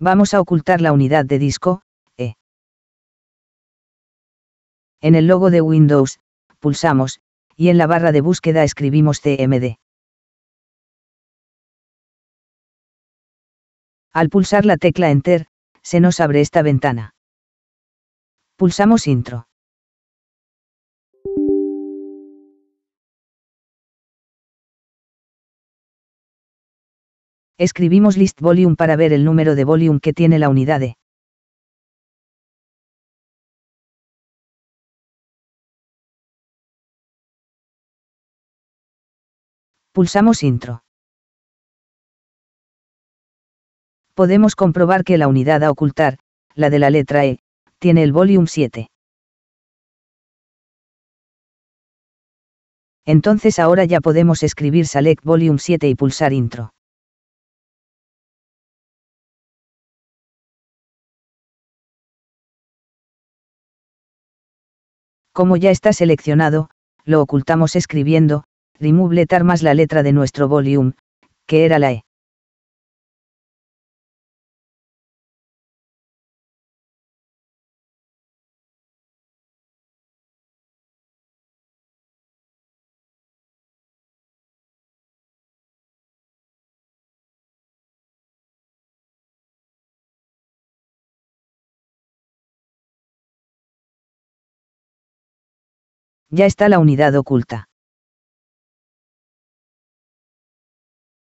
Vamos a ocultar la unidad de disco, E. En el logo de Windows, pulsamos, y en la barra de búsqueda escribimos CMD. Al pulsar la tecla Enter, se nos abre esta ventana. Pulsamos Intro. Escribimos list volume para ver el número de volume que tiene la unidad E. Pulsamos intro. Podemos comprobar que la unidad a ocultar, la de la letra E, tiene el volume 7. Entonces ahora ya podemos escribir select volume 7 y pulsar intro. Como ya está seleccionado, lo ocultamos escribiendo, remove más la letra de nuestro volume, que era la E. Ya está la unidad oculta.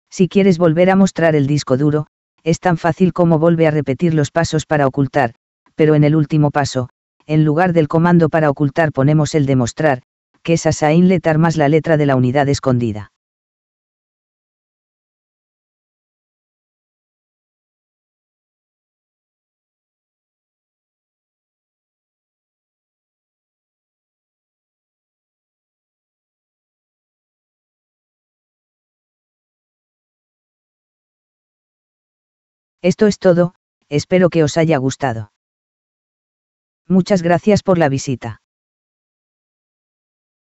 Si quieres volver a mostrar el disco duro, es tan fácil como vuelve a repetir los pasos para ocultar, pero en el último paso, en lugar del comando para ocultar ponemos el de mostrar, que es Sain Letar más la letra de la unidad escondida. Esto es todo, espero que os haya gustado. Muchas gracias por la visita.